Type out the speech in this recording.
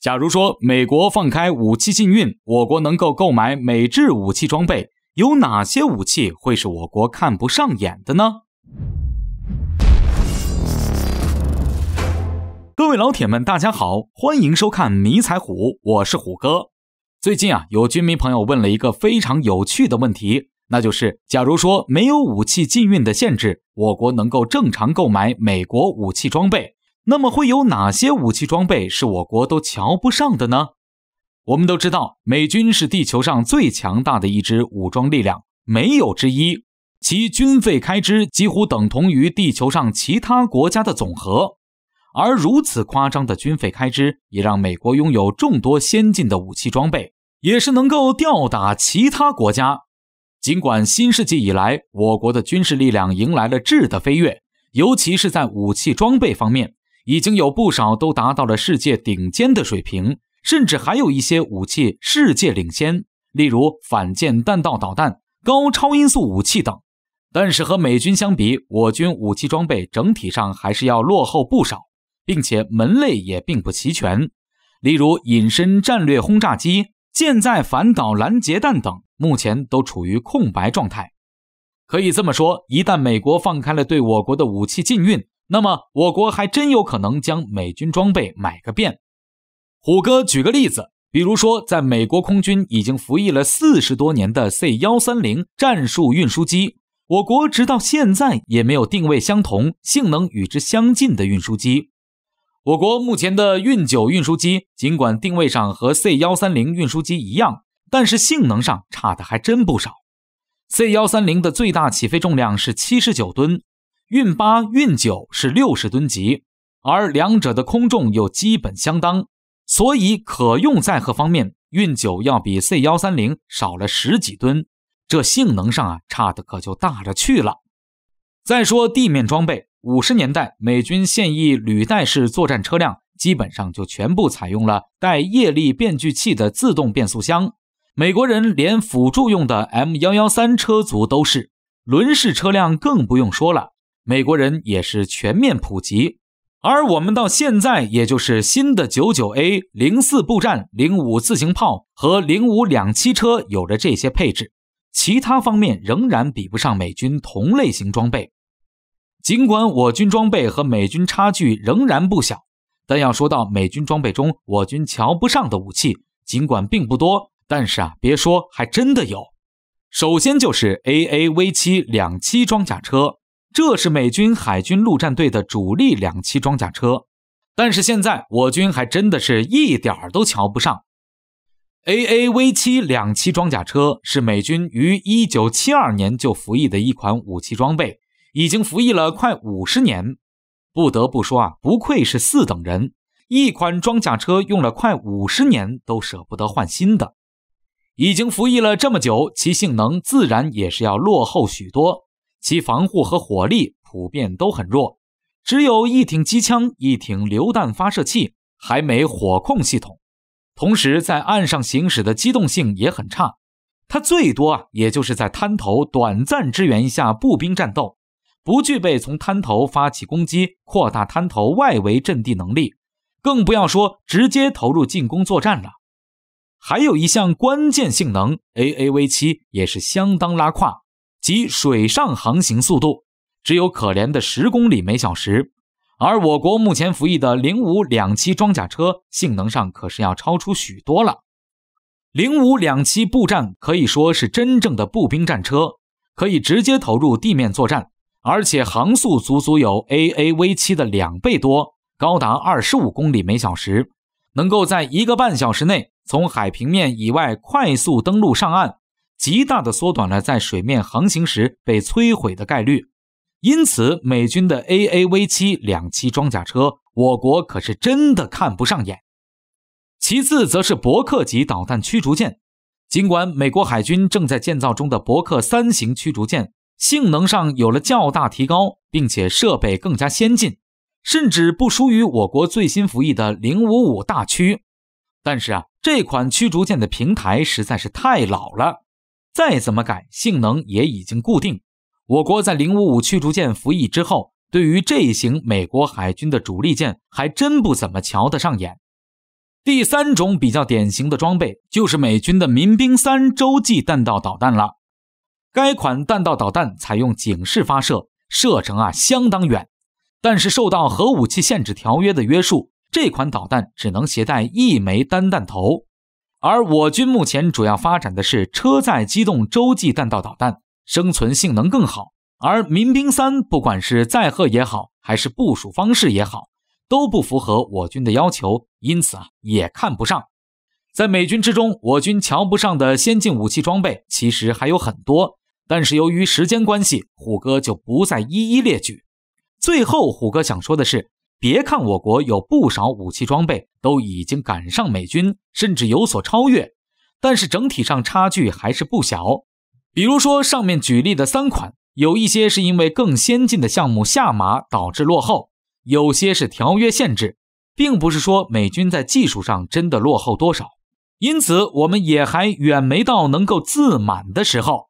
假如说美国放开武器禁运，我国能够购买美制武器装备，有哪些武器会是我国看不上眼的呢？各位老铁们，大家好，欢迎收看迷彩虎，我是虎哥。最近啊，有军迷朋友问了一个非常有趣的问题，那就是假如说没有武器禁运的限制，我国能够正常购买美国武器装备。那么会有哪些武器装备是我国都瞧不上的呢？我们都知道，美军是地球上最强大的一支武装力量，没有之一。其军费开支几乎等同于地球上其他国家的总和，而如此夸张的军费开支，也让美国拥有众多先进的武器装备，也是能够吊打其他国家。尽管新世纪以来，我国的军事力量迎来了质的飞跃，尤其是在武器装备方面。已经有不少都达到了世界顶尖的水平，甚至还有一些武器世界领先，例如反舰弹道导弹、高超音速武器等。但是和美军相比，我军武器装备整体上还是要落后不少，并且门类也并不齐全。例如隐身战略轰炸机、舰载反导拦截弹等，目前都处于空白状态。可以这么说，一旦美国放开了对我国的武器禁运，那么，我国还真有可能将美军装备买个遍。虎哥举个例子，比如说，在美国空军已经服役了四十多年的 C 幺三零战术运输机，我国直到现在也没有定位相同、性能与之相近的运输机。我国目前的运九运输机，尽管定位上和 C 幺三零运输机一样，但是性能上差的还真不少。C 幺三零的最大起飞重量是七十九吨。运八、运九是六十吨级，而两者的空重又基本相当，所以可用载荷方面，运九要比 C 幺三零少了十几吨，这性能上啊差的可就大了去了。再说地面装备，五十年代美军现役履带式作战车辆基本上就全部采用了带液力变矩器的自动变速箱，美国人连辅助用的 M 幺幺三车族都是轮式车辆更不用说了。美国人也是全面普及，而我们到现在也就是新的九九 A 零四步战、零五自行炮和零五两栖车有了这些配置，其他方面仍然比不上美军同类型装备。尽管我军装备和美军差距仍然不小，但要说到美军装备中我军瞧不上的武器，尽管并不多，但是啊，别说还真的有。首先就是 A A V 七两栖装甲车。这是美军海军陆战队的主力两栖装甲车，但是现在我军还真的是一点儿都瞧不上。A A V 七两栖装甲车是美军于一九七二年就服役的一款武器装备，已经服役了快五十年。不得不说啊，不愧是四等人，一款装甲车用了快五十年都舍不得换新的。已经服役了这么久，其性能自然也是要落后许多。其防护和火力普遍都很弱，只有一挺机枪、一挺榴弹发射器，还没火控系统。同时，在岸上行驶的机动性也很差，它最多啊，也就是在滩头短暂支援一下步兵战斗，不具备从滩头发起攻击、扩大滩头外围阵地能力，更不要说直接投入进攻作战了。还有一项关键性能，A A V 七也是相当拉胯。其水上航行速度只有可怜的十公里每小时，而我国目前服役的零五两栖装甲车性能上可是要超出许多了。零五两栖步战可以说是真正的步兵战车，可以直接投入地面作战，而且航速足足有 A A V 七的两倍多，高达二十五公里每小时，能够在一个半小时内从海平面以外快速登陆上岸。极大的缩短了在水面航行时被摧毁的概率，因此美军的 A A V 七两栖装甲车，我国可是真的看不上眼。其次则是伯克级导弹驱逐舰，尽管美国海军正在建造中的伯克三型驱逐舰性能上有了较大提高，并且设备更加先进，甚至不输于我国最新服役的零五五大驱，但是啊，这款驱逐舰的平台实在是太老了。再怎么改，性能也已经固定。我国在055驱逐舰服役之后，对于这一型美国海军的主力舰还真不怎么瞧得上眼。第三种比较典型的装备就是美军的民兵三洲际弹道导弹了。该款弹道导弹采用警示发射，射程啊相当远，但是受到核武器限制条约的约束，这款导弹只能携带一枚单弹头。而我军目前主要发展的是车载机动洲际弹道导弹，生存性能更好。而民兵三，不管是载荷也好，还是部署方式也好，都不符合我军的要求，因此啊，也看不上。在美军之中，我军瞧不上的先进武器装备其实还有很多，但是由于时间关系，虎哥就不再一一列举。最后，虎哥想说的是，别看我国有不少武器装备。都已经赶上美军，甚至有所超越，但是整体上差距还是不小。比如说上面举例的三款，有一些是因为更先进的项目下马导致落后，有些是条约限制，并不是说美军在技术上真的落后多少。因此，我们也还远没到能够自满的时候。